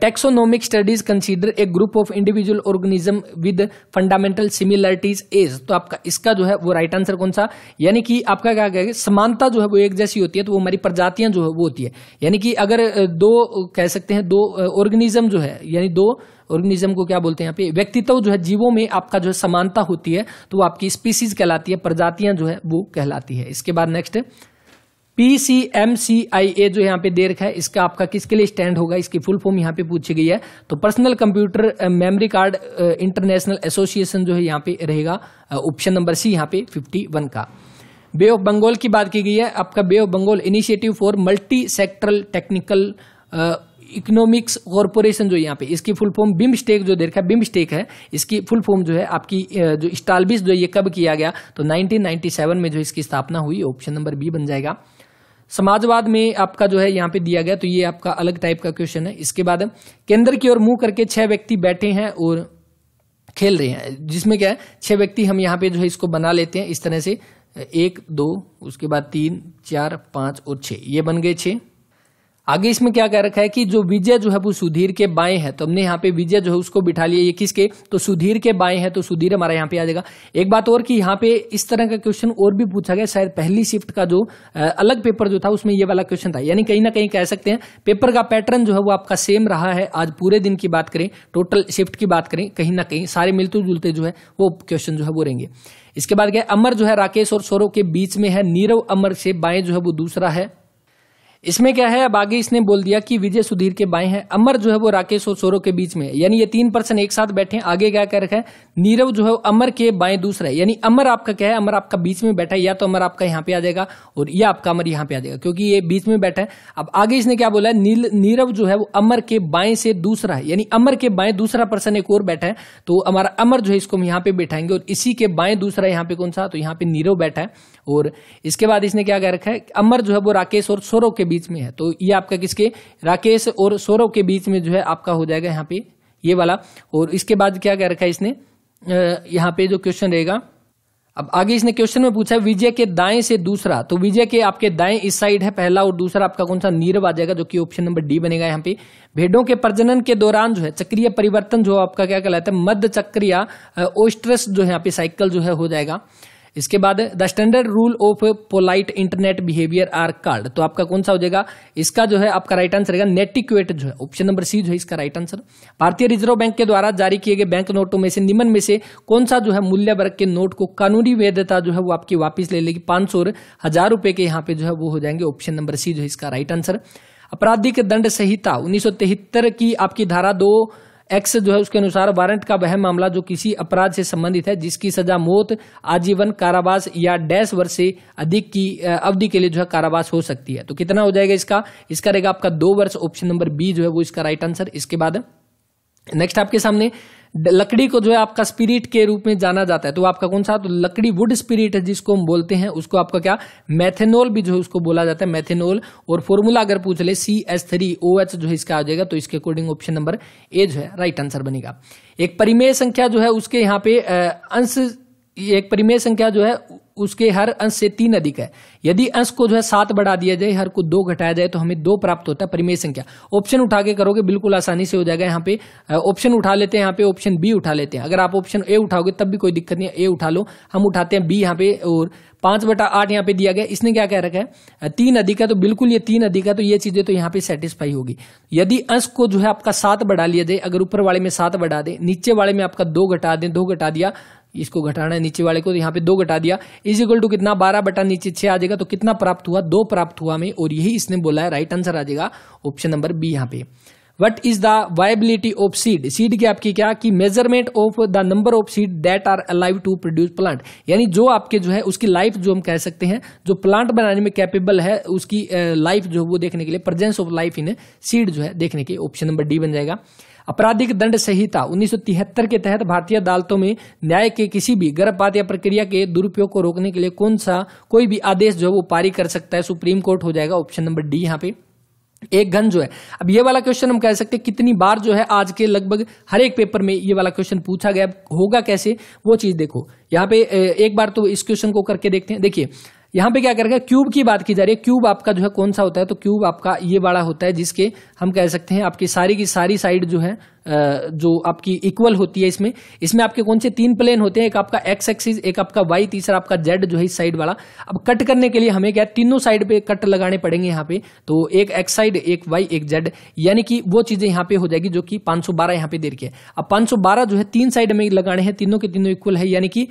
taxonomic studies consider a group of individual organism with fundamental similarities as तो आपका इसका जो है वो राइट आंसर कौन सा यानी कि आपका क्या कहेगा समानता जो है वो एक जैसी होती है तो वो हमारी प्रजातियां जो है वो होती है यानी कि अगर दो कह सकते हैं दो ऑर्गेनिज्म जो है यानी दो ऑर्गेनिज्म को क्या बोलते हैं यहाँ पे व्यक्तित्व जो है जीवों में आपका जो है समानता होती है तो वो आपकी स्पीसीज कहलाती है प्रजातियां जो है वो कहलाती है इसके बाद नेक्स्ट पीसीएमसीआईए जो यहाँ पे दे रखा है इसका आपका किसके लिए स्टैंड होगा इसकी फुल फॉर्म यहाँ पे पूछी गई है तो personal computer memory card international association जो है यहाँ पे रहेगा ऑप्शन नंबर सी यहाँ पे 51 का बे ऑफ बंगाल की बात की गई है आपका Bay of Bengal initiative for multi sectoral technical economics corporation जो यहाँ पे इसकी फुल फॉर्म बिम स्टेक जो देखा बिम स्टेक है इसकी फुल फॉर्म जो है आपकी जो स्टालबिस जो ये कब किया गया तो 1997 में जो इसकी स्थापना हुई ऑप्शन नंबर बी बन जाएगा समाजवाद में आपका जो है यहाँ पे दिया गया तो ये आपका अलग टाइप का क्वेश्चन है इसके बाद केंद्र की ओर मुंह करके छह व्यक्ति बैठे हैं और खेल रहे हैं जिसमें क्या है छह व्यक्ति हम यहाँ पे जो है इसको बना लेते हैं इस तरह से एक दो उसके बाद तीन चार पांच और छह ये बन गए छः आगे इसमें क्या कह रखा है कि जो विजय जो है वो सुधीर के बाएं है तो हमने यहाँ पे विजय जो है उसको बिठा लिया ये किसके तो सुधीर के बाएं है तो सुधीर हमारा यहाँ पे आ जाएगा एक बात और कि यहाँ पे इस तरह का क्वेश्चन और भी पूछा गया शायद पहली शिफ्ट का जो अलग पेपर जो था उसमें ये वाला क्वेश्चन था यानी कहीं ना कहीं कह सकते हैं पेपर का पैटर्न जो है वो आपका सेम रहा है आज पूरे दिन की बात करें टोटल शिफ्ट की बात करें कहीं ना कहीं सारे मिलते जुलते जो है वो क्वेश्चन जो है वो रहेंगे इसके बाद क्या अमर जो है राकेश और सौरव के बीच में है नीरव अमर से बाएं जो है वो दूसरा है इसमें क्या है अब आगे इसने बोल दिया कि विजय सुधीर के बाएं हैं अमर जो है वो राकेश और सोरो के बीच में है यानी ये तीन पर्सन एक साथ बैठे हैं आगे क्या कर रखे हैं नीरव जो है अमर के बाएं दूसरा है यानी अमर आपका क्या है अमर आपका बीच में बैठा है या तो अमर आपका यहाँ पे आ जाएगा और या आपका अमर यहाँ पे आ जाएगा क्योंकि ये बीच में बैठा है अब आगे इसने क्या बोला है नीरव जो है वो अमर के बाएं से दूसरा है यानी अमर के बाएं दूसरा पर्सन एक और बैठा है तो हमारा अमर जो है इसको हम यहाँ पे बैठाएंगे और इसी के बाएं दूसरा यहाँ पे कौन सा तो यहाँ पे नीरव बैठा है और इसके बाद इसने क्या कह रखा है अमर जो है वो राकेश और सौरव के बीच में है तो ये आपका किसके राकेश और सौरव के बीच में जो है आपका हो जाएगा यहाँ पे ये वाला और इसके बाद क्या कह रखा है इसने यहाँ पे जो क्वेश्चन रहेगा अब आगे इसने क्वेश्चन में पूछा है विजय के दाएं से दूसरा तो विजय के आपके दाएं इस साइड है पहला और दूसरा आपका कौन सा नीरव आ जाएगा जो कि ऑप्शन नंबर डी बनेगा यहाँ पे भेड़ों के प्रजनन के दौरान जो है चक्रीय परिवर्तन जो आपका क्या कहलाता है मध्य चक्रिया ओस्ट्रस जो है यहाँ पे साइकिल जो है हो जाएगा इसके बाद the standard rule of polite internet behaviour are called तो आपका कौन सा हो जाएगा इसका जो है आपका राइट आंसर रहेगा नेटिक्वेट जो है ऑप्शन नंबर सी जो है इसका राइट आंसर भारतीय रिजर्व बैंक के द्वारा जारी किए गए बैंक नोटों में से निम्न में से कौन सा जो है मूल्य वर्ग के नोट को कानूनी वैधता जो है वो आपकी वापिस ले लेगी पांच सौ हजार रुपए के यहाँ पे जो है वो हो जाएंगे ऑप्शन नंबर सी जो है इसका राइट आंसर आपराधिक दंड संहिता उन्नीस की आपकी धारा दो एक्स जो है उसके अनुसार वारंट का वह मामला जो किसी अपराध से संबंधित है जिसकी सजा मौत आजीवन कारावास या डैश वर्ष से अधिक की अवधि के लिए जो है कारावास हो सकती है तो कितना हो जाएगा इसका इसका रहेगा आपका दो वर्ष ऑप्शन नंबर बी जो है वो इसका राइट आंसर इसके बाद नेक्स्ट आपके सामने लकड़ी को जो है आपका स्पिरिट के रूप में जाना जाता है तो आपका कौन सा तो लकड़ी वुड स्पिरिट है जिसको हम बोलते हैं उसको आपका क्या मैथेनोल भी जो है उसको बोला जाता है मैथेनोल और फॉर्मूला अगर पूछ ले C S three O H जो है इसका आ जाएगा तो इसके अकॉर्डिंग ऑप्शन नंबर ए जो है राइट आंसर बनेगा एक परिमेय संख्या जो है उसके यहाँ पे अंश एक परिमेय संख्या जो है उसके हर अंश से तीन अधिक है यदि अंश को जो है सात बढ़ा दिया जाए हर को दो घटाया जाए तो हमें दो प्राप्त होता है परिमेय संख्या ऑप्शन उठा के करोगे बिल्कुल आसानी से हो जाएगा यहाँ पे ऑप्शन उठा लेते हैं यहाँ पे ऑप्शन बी उठा लेते हैं अगर आप ऑप्शन ए उठाओगे तब भी कोई दिक्कत नहीं ए उठा लो हम उठाते हैं बी यहाँ पे और पांच बटा आठ यहाँ पे दिया गया इसने क्या कह रखा है तीन अधिक है तो बिल्कुल ये तीन अधिक है तो ये चीजें तो यहाँ पे सेटिस्फाई होगी यदि अंश को जो है आपका सात बढ़ा लिया जाए अगर ऊपर वाले में सात बढ़ा दे नीचे वाले में आपका दो घटा दे दो घटा दिया इसको घटाना है नीचे वाले को तो यहाँ पे दो घटा दिया इज इक्वल टू कितना बारह बटा नीचे छह आ जाएगा तो कितना प्राप्त हुआ दो प्राप्त हुआ हमें और यही इसने बोला है राइट आंसर आ जाएगा ऑप्शन नंबर बी यहाँ पे what is the viability of seed seed की आपकी क्या कि measurement of the number of seed that are alive to produce plant यानी जो आपके जो है उसकी लाइफ जो हम कह सकते हैं जो प्लांट बनाने में कैपेबल है उसकी लाइफ जो है वो देखने के लिए presence of life in seed जो है देखने के ऑप्शन नंबर डी बन जाएगा आपराधिक दंड संहिता उन्नीस के तहत भारतीय अदालतों में न्याय के किसी भी गर्भपात या प्रक्रिया के दुरुपयोग को रोकने के लिए कौन सा कोई भी आदेश जो है वो पारी कर सकता है सुप्रीम कोर्ट हो जाएगा ऑप्शन नंबर डी यहाँ पे एक घन जो है अब ये वाला क्वेश्चन हम कह सकते हैं कितनी बार जो है आज के लगभग हर एक पेपर में ये वाला क्वेश्चन पूछा गया होगा कैसे वो चीज देखो यहाँ पे एक बार तो इस क्वेश्चन को करके देखते हैं देखिए यहाँ पे क्या करेगा क्यूब की बात की जा रही है क्यूब आपका जो है कौन सा होता है तो क्यूब आपका ये बड़ा होता है जिसके हम कह सकते हैं आपकी सारी की सारी साइड जो है जो आपकी इक्वल होती है इसमें इसमें आपके कौन से तीन प्लेन होते हैं एक आपका एक्स एक्सिस एक आपका वाई तीसरा आपका जेड जो है इस साइड वाला अब कट करने के लिए हमें क्या तीनों साइड पे कट लगाने पड़ेंगे यहाँ पे तो एक एक्स साइड एक वाई एक जेड यानी कि वो चीजें यहाँ पे हो जाएगी जो कि 512 यहाँ पे दे रखी है अब बारह जो है तीन साइड में लगाने हैं तीनों के तीनों इक्वल है यानी कि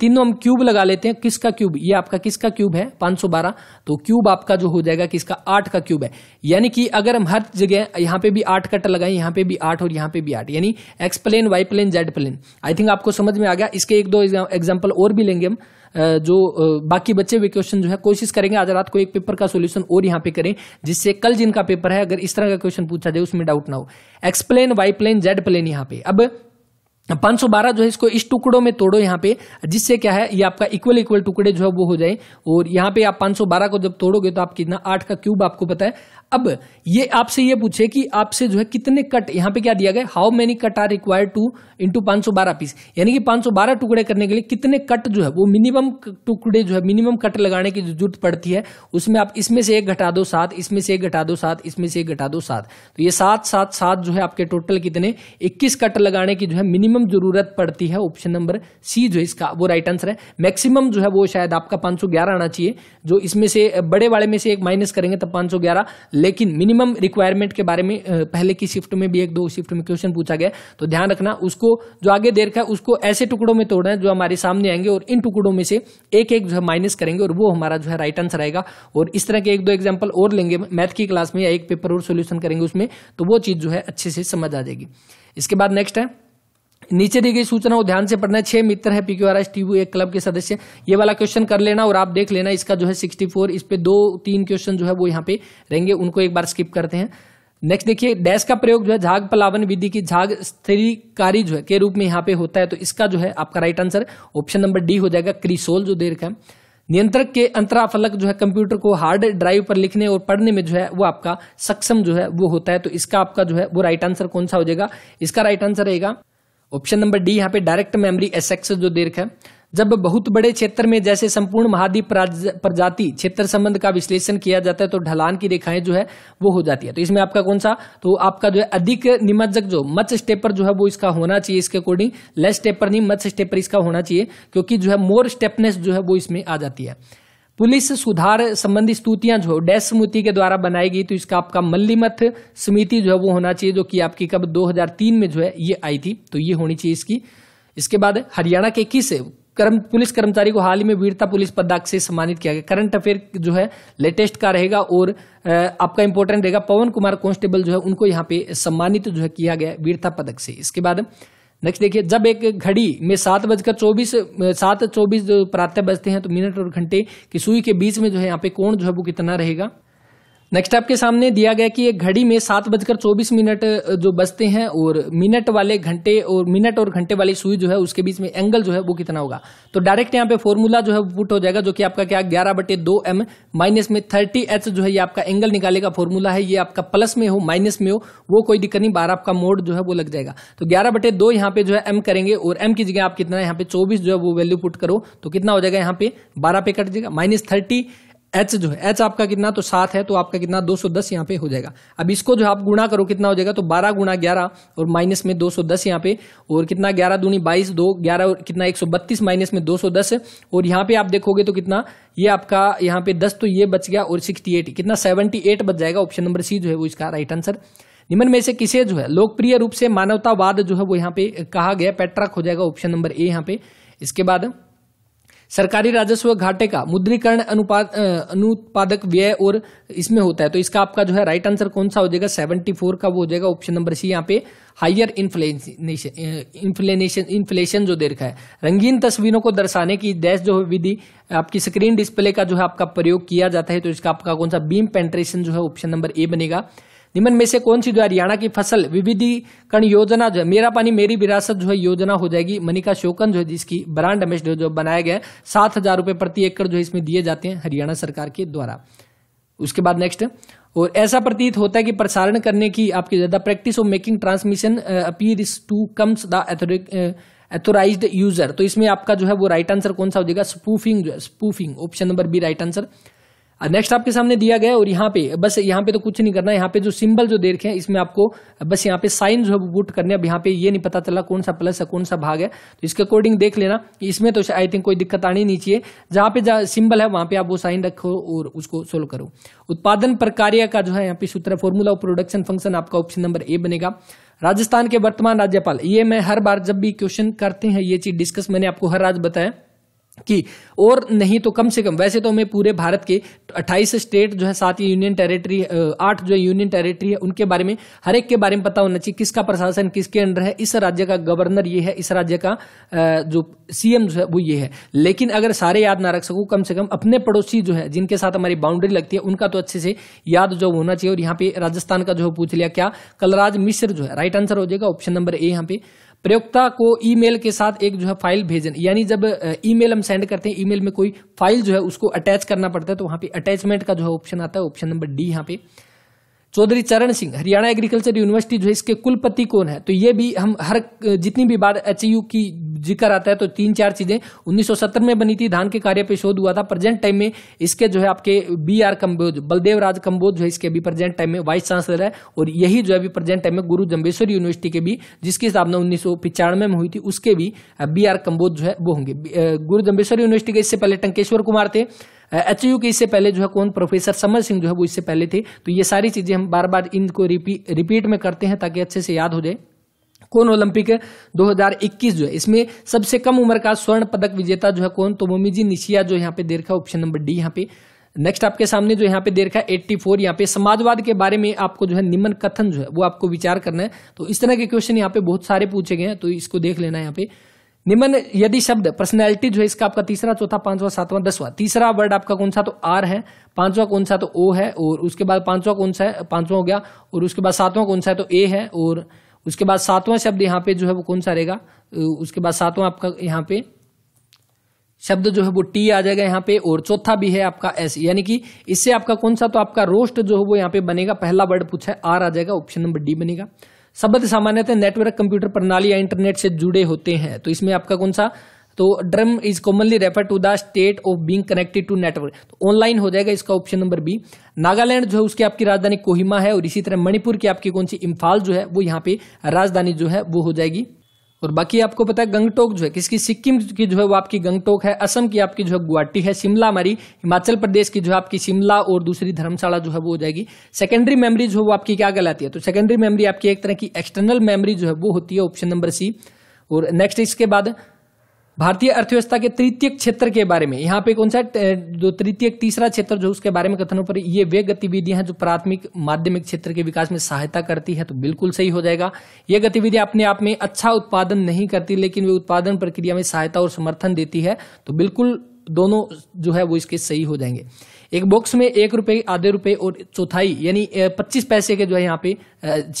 तीनों हम क्यूब लगा लेते हैं किसका क्यूब ये आपका किसका क्यूब है बारह तो क्यूब आपका जो हो जाएगा किसका आठ का क्यूब है यानी कि अगर हम हर जगह यहाँ पे भी आठ कट लगाए यहाँ पे भी आठ और यहाँ पे पे भी आठ यानी X plane Y plane Z plane I think आपको समझ में आ गया इसके एक दो एग्जाम्पल और भी लेंगे हम जो बाकी बच्चे भी क्वेश्चन जो है कोशिश करेंगे आज रात को एक पेपर का सोल्यूशन और यहाँ पे करें जिससे कल जिनका पेपर है अगर इस तरह का क्वेश्चन पूछा जाए उसमें डाउट ना हो X plane Y plane Z plane यहाँ पे अब 512 जो है इसको इस टुकड़ों में तोड़ो यहाँ पे जिससे क्या है ये आपका इक्वल इक्वल टुकड़े जो है वो हो जाए और यहाँ पे आप 512 को जब तोड़ोगे तो आप कितना आठ का क्यूब आपको पता है अब ये आपसे ये पूछे कि आपसे जो है कितने कट यहां पे क्या दिया गया how many cut are required to into पांच सौ बारह पीस यानी कि पांच सौ बारह टुकड़े करने के लिए कितने कट जो है वो मिनिमम टुकड़े जो है मिनिमम कट लगाने की जरूरत पड़ती है उसमें आप इसमें से एक घटा दो सात इसमें से एक घटा दो सात इसमें से एक घटा दो सात तो ये सात सात सात जो है आपके टोटल कितने इक्कीस कट लगाने की जो है मिनिमम जरूरत पड़ती है ऑप्शन नंबर सी जो इसका वो राइट आंसर है मैक्सिमम जो है वो शायद आपका पांच आना चाहिए जो इसमें से बड़े वाले में से एक माइनस करेंगे तब पांच लेकिन मिनिमम रिक्वायरमेंट के बारे में पहले की शिफ्ट में भी एक दो शिफ्ट में क्वेश्चन पूछा गया तो ध्यान रखना उसको जो आगे दे रखा है उसको ऐसे टुकड़ों में तोड़ना है जो हमारे सामने आएंगे और इन टुकड़ों में से एक एक जो है माइनस करेंगे और वो हमारा जो है राइट आंसर आएगा और इस तरह के एक दो एग्जाम्पल और लेंगे मैथ की क्लास में या एक पेपर और सोल्यूशन करेंगे उसमें तो वो चीज़ जो है अच्छे से समझ आ जाएगी इसके बाद नेक्स्ट है नीचे दी गई सूचना को ध्यान से पढ़ना छह मित्र है पीक्यू आर एस टीबू एक क्लब के सदस्य ये वाला क्वेश्चन कर लेना और आप देख लेना इसका जो है सिक्सटी फोर इस पर दो तीन क्वेश्चन जो है वो यहाँ पे रहेंगे उनको एक बार स्किप करते हैं नेक्स्ट देखिए डैश का प्रयोग जो है झाग पलावन विधि की झाग स्थिरीकारी जो है के रूप में यहाँ पे होता है तो इसका जो है आपका right answer option number D हो जाएगा क्रिसोल जो देर का नियंत्रक के अंतराफलक जो है कंप्यूटर को हार्ड ड्राइव पर लिखने और पढ़ने में जो है वो आपका सक्षम जो है वो होता है तो इसका आपका जो है वो राइट आंसर कौन सा हो जाएगा इसका राइट आंसर रहेगा ऑप्शन नंबर डी यहाँ पे डायरेक्ट मेमोरी एस जो देख है जब बहुत बड़े क्षेत्र में जैसे संपूर्ण महाद्वीप प्रजाति क्षेत्र संबंध का विश्लेषण किया जाता है तो ढलान की रेखाएं जो है वो हो जाती है तो इसमें आपका कौन सा तो आपका जो है अधिक निमज्जक जो मच स्टेपर जो है वो इसका होना चाहिए इसके अकॉर्डिंग लेस स्टेपर नहीं मच स्टेपर इसका होना चाहिए क्योंकि जो है मोर स्टेपनेस जो है वो इसमें आ जाती है पुलिस सुधार संबंधी स्तुतियां जो डेस समिति के द्वारा बनाई गई तो इसका आपका मल्लीमथ समिति जो है वो होना चाहिए जो कि आपकी कब 2003 में जो है ये आई थी तो ये होनी चाहिए इसकी इसके बाद हरियाणा के किस कर्म पुलिस कर्मचारी को हाल ही में वीरता पुलिस पदक से सम्मानित किया गया करंट अफेयर जो है लेटेस्ट का रहेगा और आपका इंपोर्टेंट रहेगा पवन कुमार कांस्टेबल जो है उनको यहाँ पे सम्मानित जो है किया गया वीरता पदक से इसके बाद नेक्स्ट देखिए जब एक घड़ी में सात बजकर चौबीस सात चौबीस जो प्रातः बजते हैं तो मिनट और घंटे की सुई के बीच में जो है यहाँ पे कोण जो है वो कितना रहेगा नेक्स्ट आपके सामने दिया गया कि एक घड़ी में सात बजकर चौबीस मिनट जो बजते हैं और मिनट वाले घंटे और मिनट और घंटे वाली सुई जो है उसके बीच में एंगल जो है वो कितना होगा तो डायरेक्ट यहाँ पे फॉर्मूला जो है पुट हो जाएगा जो कि आपका क्या ग्यारह बटे दो एम माइनस में थर्टी एच जो है ये आपका एंगल निकाले का फॉर्मूला है ये आपका प्लस में हो माइनस में हो वो कोई दिक्कत नहीं बारह आपका मोड जो है वो लग जाएगा तो ग्यारह बटे दो यहाँ पे जो है एम करेंगे और एम की जगह आप कितना यहाँ पे चौबीस जो है वो वैल्यू पुट करो तो कितना हो जाएगा यहाँ पे बारह पे कट जाएगा माइनस थर्टी एच जो है एच आपका कितना तो सात है तो आपका कितना दो सौ दस यहाँ पे हो जाएगा अब इसको जो आप गुणा करो कितना हो जाएगा तो बारह गुणा ग्यारह और माइनस में दो सौ दस यहाँ पे और कितना ग्यारह दूनी बाईस दो ग्यारह और कितना एक सौ बत्तीस माइनस में दो सौ दस और यहाँ पे आप देखोगे तो कितना ये आपका यहाँ पे दस तो ये बच गया और सिक्सटी एट कितना सेवनटी एट बच जाएगा ऑप्शन नंबर सी जो है वो इसका राइट आंसर निम्न में से किसे जो है लोकप्रिय रूप से मानवतावाद जो है वो यहाँ पे कहा गया पेट्रक हो जाएगा ऑप्शन नंबर ए यहाँ पे इसके बाद सरकारी राजस्व घाटे का मुद्रीकरण अनुपात अनुत्पादक व्यय और इसमें होता है तो इसका आपका जो है राइट आंसर कौन सा हो जाएगा सेवेंटी फोर का वो हो जाएगा ऑप्शन नंबर सी यहाँ पे हाइयर इन्फ्लेशन इन्फ्लेशन जो दे रखा है रंगीन तस्वीरों को दर्शाने की डैश जो है विधि आपकी स्क्रीन डिस्प्ले का जो है आपका प्रयोग किया जाता है तो इसका आपका कौन सा बीम पेंट्रेशन जो है ऑप्शन नंबर ए बनेगा निम्न में से कौन सी जो हरियाणा की फसल विविधीकरण योजना जो है मेरा पानी मेरी विरासत जो है योजना हो जाएगी मनिका शोकन जो है जिसकी ब्रांड एम्बेसडर जो बनाया गया है सात हजार रुपए प्रति एकड़ जो इसमें दिए जाते हैं हरियाणा सरकार के द्वारा उसके बाद नेक्स्ट और ऐसा प्रतीत होता है कि प्रसारण करने की आपकी ज़्यादा practice of making transmission appear to comes the authorise user तो इसमें आपका जो है वो राइट आंसर कौन सा हो जाएगा spoofing spoofing option number B right answer next आपके सामने दिया गया और यहाँ पे बस यहाँ पे तो कुछ नहीं करना यहाँ पे जो सिंबल जो देखे हैं इसमें आपको बस यहाँ पे साइन जो है करने अब यहाँ पे ये नहीं पता चला कौन सा प्लस है कौन सा भाग है तो इसके अकॉर्डिंग देख लेना इसमें तो आई थिंक कोई दिक्कत आनी नहीं चाहिए जहाँ पे जहाँ सिंबल है वहाँ पे आप वो साइन रखो और उसको सोल्व करो उत्पादन प्रकार्य का जो है यहाँ पे सूत्र फॉर्मूला प्रोडक्शन फंक्शन आपका ऑप्शन नंबर ए बनेगा राजस्थान के वर्तमान राज्यपाल ये मैं हर बार जब भी क्वेश्चन करते हैं ये चीज डिस्कस मैंने आपको हर राज्य बताया कि और नहीं तो कम से कम वैसे तो हमें पूरे भारत के 28 स्टेट जो है सात यूनियन टेरिटरी आठ जो यूनियन टेरिटरी है उनके बारे में हर एक के बारे में पता होना चाहिए किसका प्रशासन किसके अंडर है इस राज्य का गवर्नर ये है इस राज्य का जो सीएम जो है वो ये है लेकिन अगर सारे याद ना रख सकूँ कम से कम अपने पड़ोसी जो है जिनके साथ हमारी बाउंड्री लगती है उनका तो अच्छे से याद जो होना चाहिए और यहाँ पे राजस्थान का जो पूछ लिया क्या कलराज मिश्र जो है राइट आंसर हो जाएगा ऑप्शन नंबर ए यहाँ पे प्रयोक्ता को ईमेल के साथ एक जो है फाइल भेजन यानी जब ईमेल हम सेंड करते हैं ईमेल में कोई फाइल जो है उसको अटैच करना पड़ता है तो वहां पे अटैचमेंट का जो है ऑप्शन आता है ऑप्शन नंबर डी यहाँ पे चौधरी चरण सिंह हरियाणा एग्रीकल्चर यूनिवर्सिटी जो है इसके कुलपति कौन है तो ये भी हम हर जितनी भी बार एच की जिक्र आता है तो तीन चार चीजें 1970 में बनी थी धान के कार्य पे शोध हुआ था प्रेजेंट टाइम में इसके जो है आपके बी आर कम्बोज बलदेव राज कम्बोज जो है इसके अभी प्रेजेंट टाइम में वाइस चांसलर है और यही जो है अभी प्रेजेंट टाइम में गुरु जम्बेश्वर यूनिवर्सिटी के भी जिसकी स्थापना उन्नीस में हुई थी उसके भी बी आर कम्बोज जो है वो होंगे गुरु जम्बेश्वर यूनिवर्सिटी के इससे पहले टंकेश्वर कुमार थे एच के इससे पहले जो है कौन प्रोफेसर समर सिंह जो है वो इससे पहले थे तो ये सारी चीज़ें हम बार बार इनको रिपीट में करते हैं ताकि अच्छे से याद हो जाए कौन ओलंपिक 2021 जो है इसमें सबसे कम उम्र का स्वर्ण पदक विजेता जो है कौन तो मोमीजी निशिया जो यहाँ पे दे रखा ऑप्शन नंबर डी यहाँ पे नेक्स्ट आपके सामने जो यहाँ पे दे रखा है एट्टी फोर यहाँ पे समाजवाद के बारे में आपको जो है निम्न कथन जो है वो आपको विचार करना है तो इस तरह के क्वेश्चन यहाँ पे बहुत सारे पूछे गए हैं तो इसको देख लेना यहाँ पे निम्न यदि शब्द पर्सनैलिटी जो है इसका आपका तीसरा चौथा पांचवा सातवां दसवां तीसरा वर्ड आपका कौन सा तो आर है पांचवा कौन सा तो ओ है और उसके बाद पांचवा कौन सा है पांचवा हो गया और उसके बाद सातवां कौन सा है तो ए है और उसके बाद सातवां शब्द यहाँ पे जो है वो कौन सा रहेगा उसके बाद सातवां आपका यहाँ पे शब्द जो है वो टी आ जाएगा यहाँ पे और चौथा भी है आपका एस यानी कि इससे आपका कौन सा तो आपका रोस्ट जो है वो यहाँ पे बनेगा पहला वर्ड पूछा है आर आ जाएगा ऑप्शन नंबर डी बनेगा शब्द सामान्यतः नेटवर्क कंप्यूटर प्रणाली या इंटरनेट से जुड़े होते हैं तो इसमें आपका कौन सा तो term is commonly refer to the state of being connected to network तो ऑनलाइन हो जाएगा इसका ऑप्शन नंबर बी नागालैंड जो है उसकी आपकी राजधानी कोहिमा है और इसी तरह मणिपुर की आपकी कौन सी इम्फाल जो है वो यहाँ पे राजधानी जो है वो हो जाएगी और बाकी आपको पता है गंगटोक जो है किसकी सिक्किम की जो है वो आपकी गंगटोक है असम की आपकी जो है गुवाहाटी है शिमला हमारी हिमाचल प्रदेश की जो है आपकी शिमला और दूसरी धर्मशाला जो है वो हो जाएगी सेकेंडरी मेमोरी जो है वो आपकी क्या कहलाती है तो सेकेंडरी मेमोरी आपकी एक तरह की एक्सटर्नल मेमोरी जो है वो होती है ऑप्शन नंबर सी और नेक्स्ट इसके बाद भारतीय अर्थव्यवस्था के तृतीय क्षेत्र के बारे में यहाँ पे कौन सा जो तृतीय तीसरा क्षेत्र जो उसके बारे में कथनों पर ये वे गतिविधियां हैं जो प्राथमिक माध्यमिक क्षेत्र के विकास में सहायता करती है तो बिल्कुल सही हो जाएगा ये गतिविधियां अपने आप में अच्छा उत्पादन नहीं करती लेकिन वे उत्पादन प्रक्रिया में सहायता और समर्थन देती है तो बिल्कुल दोनों जो है वो इसके सही हो जाएंगे एक बॉक्स में एक रुपये आधे रुपये और चौथाई यानी पच्चीस पैसे के जो है यहाँ पे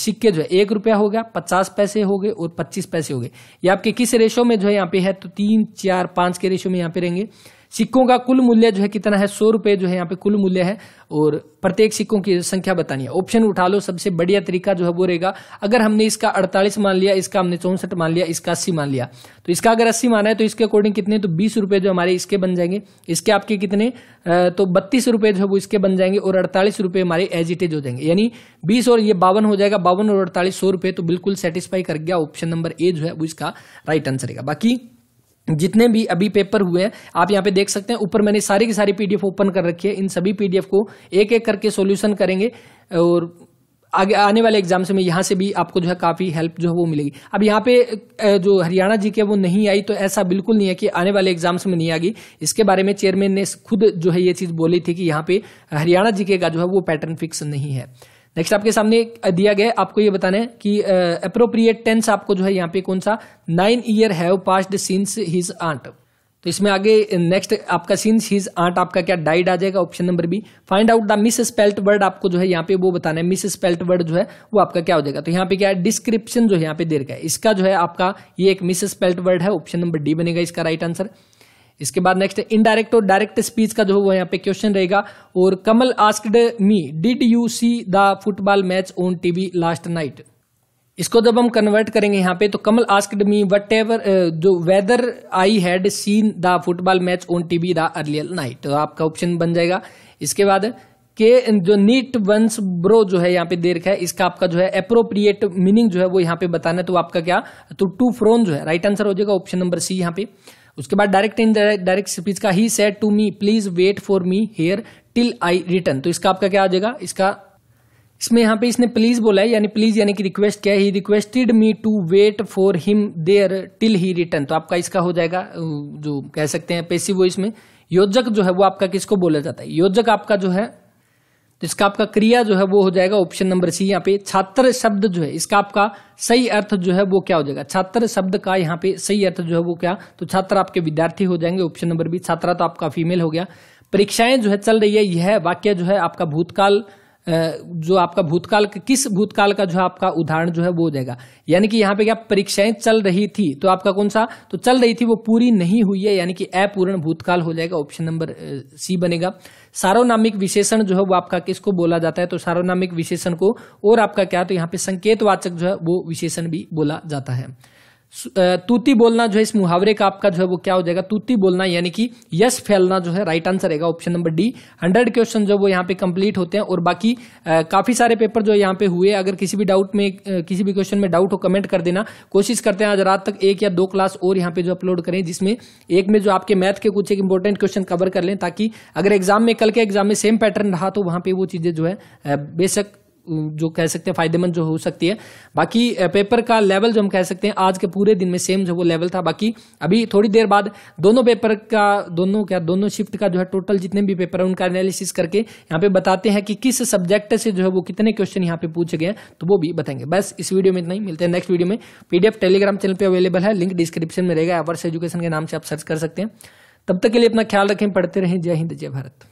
सिक्के जो है एक रुपया हो गया पचास पैसे हो गए और पच्चीस पैसे हो गए ये आपके किस रेशो में जो है यहाँ पे है तो तीन चार पांच के रेशो में यहाँ पे रहेंगे सिक्कों का कुल मूल्य जो है कितना है सौ रुपये जो है यहाँ पे कुल मूल्य है और प्रत्येक सिक्कों की संख्या बतानी है ऑप्शन उठा लो सबसे बढ़िया तरीका जो है वो रहेगा अगर हमने इसका अड़तालीस मान लिया इसका हमने चौंसठ मान लिया इसका अस्सी मान लिया तो इसका अगर अस्सी माना है तो इसके अकॉर्डिंग कितने तो बीस रुपए जो हमारे इसके बन जाएंगे इसके आपके कितने तो बत्तीस रुपए जो है वो इसके बन जाएंगे और अड़तालीस रुपये हमारे एज इज हो जाएंगे यानी बीस और ये बावन हो जाएगा बावन और अड़तालीस सौ रुपए तो बिल्कुल सेटिस्फाई कर गया ऑप्शन नंबर ए जो है वो इसका राइट आंसर रहेगा बाकी जितने भी अभी पेपर हुए हैं आप यहाँ पे देख सकते हैं ऊपर मैंने सारी की सारी पीडीएफ ओपन कर रखी है इन सभी पीडीएफ को एक एक करके सॉल्यूशन करेंगे और आगे आने वाले एग्जाम से में यहाँ से भी आपको जो है काफ़ी हेल्प जो है वो मिलेगी अब यहाँ पे जो हरियाणा जी के वो नहीं आई तो ऐसा बिल्कुल नहीं है कि आने वाले एग्जाम्स में नहीं आगी इसके बारे में चेयरमैन ने खुद जो है ये चीज़ बोली थी कि यहाँ पे हरियाणा जी के का जो है वो पैटर्न फिक्स नहीं है नेक्स्ट आपके सामने दिया गया आपको ये बताना है कि अप्रोप्रिएट टेंस आपको जो है यहाँ पे कौन सा nine year have passed since his aunt तो इसमें आगे नेक्स्ट आपका सिंस हिज आंट आपका क्या डाइड आ जाएगा option number B find out the misspelt word आपको जो है यहाँ पे वो बताना है मिस स्पेल्ट वर्ड जो है वो आपका क्या हो जाएगा तो यहाँ पे क्या है डिस्क्रिप्शन जो है यहाँ पे दे रखा है इसका जो है आपका ये एक मिस स्पेल्ट वर्ड है ऑप्शन नंबर डी बनेगा इसका राइट आंसर इसके बाद नेक्स्ट इनडायरेक्ट और डायरेक्ट स्पीच का जो है वो यहाँ पे क्वेश्चन रहेगा और Kamal asked me did you see the football match on TV last night इसको जब हम कन्वर्ट करेंगे यहाँ पे तो Kamal asked me what ever जो whether I had seen the football match on TV the earlier night तो आपका ऑप्शन बन जाएगा इसके बाद के जो नीट वंस ब्रो जो है यहाँ पे दे रखा है इसका आपका जो है अप्रोप्रिएट मीनिंग जो है वो यहाँ पे बताना है तो आपका क्या तो टू फ्रोन जो है राइट आंसर हो जाएगा ऑप्शन नंबर सी यहाँ पे उसके बाद डायरेक्ट इन डायरेक्ट स्पीच का ही said to me please wait for me here till I return तो इसका आपका क्या आ जाएगा इसका इसमें यहाँ पे इसने प्लीज बोला है यानी प्लीज यानी कि रिक्वेस्ट क्या है he requested me to wait for him there till he return तो आपका इसका हो जाएगा जो कह सकते हैं पेसिव वॉइस में योजक जो है वो आपका किसको बोला जाता है योजक आपका जो है तो इसका आपका क्रिया जो है वो हो जाएगा ऑप्शन नंबर सी यहाँ पे छात्र शब्द जो है इसका आपका सही अर्थ जो है वो क्या हो जाएगा छात्र शब्द का यहाँ पे सही अर्थ जो है वो क्या तो छात्र आपके विद्यार्थी हो जाएंगे ऑप्शन नंबर बी छात्रा तो आपका फीमेल हो गया परीक्षाएं जो है चल रही है यह वाक्य जो है आपका भूतकाल जो आपका भूतकाल किस भूतकाल का जो आपका उदाहरण जो है वो हो जाएगा यानी कि यहाँ पे क्या परीक्षाएं चल रही थी तो आपका कौन सा तो चल रही थी वो पूरी नहीं हुई है यानी कि अपूर्ण भूतकाल हो जाएगा ऑप्शन नंबर सी बनेगा सार्वनामिक विशेषण जो है वो आपका किसको बोला जाता है तो सार्वनामिक विशेषण को और आपका क्या तो यहाँ पे संकेतवाचक जो है वो विशेषण भी बोला जाता है तूती बोलना जो है इस मुहावरे का आपका जो है वो क्या हो जाएगा तूती बोलना यानी कि यस फैलना जो है राइट आंसर रहेगा option number D hundred question जो वो यहाँ पे कंप्लीट होते हैं और बाकी काफ़ी सारे पेपर जो यहाँ पे हुए अगर किसी भी डाउट में किसी भी क्वेश्चन में डाउट हो कमेंट कर देना कोशिश करते हैं आज रात तक एक या दो क्लास और यहाँ पे जो अपलोड करें जिसमें एक में जो आपके मैथ के कुछ एक इंपॉर्टेंट क्वेश्चन कवर कर लें ताकि अगर एग्जाम में कल के एग्जाम में सेम पैटर्न रहा तो वहां पर वो चीज़ें जो है बेशक जो कह सकते हैं फायदेमंद जो हो सकती है बाकी पेपर का लेवल जो हम कह सकते हैं आज के पूरे दिन में सेम जो वो लेवल था बाकी अभी थोड़ी देर बाद दोनों पेपर का दोनों क्या दोनों शिफ्ट का जो है टोटल जितने भी पेपर है उनका एनालिसिस करके यहाँ पे बताते हैं कि किस सब्जेक्ट से जो है वो कितने क्वेश्चन यहाँ पे पूछे गए तो वो भी बताएंगे बस इस वीडियो में इतना ही मिलते हैं नेक्स्ट वीडियो में पीडीएफ टेलीग्राम चैनल पर अवेलेबल है लिंक डिस्क्रिप्शन में रहेगा एवर्स एजुकेशन के नाम से आप सर्च कर सकते हैं तब तक के लिए अपना ख्याल रखें पढ़ते रहें जय हिंद जय भारत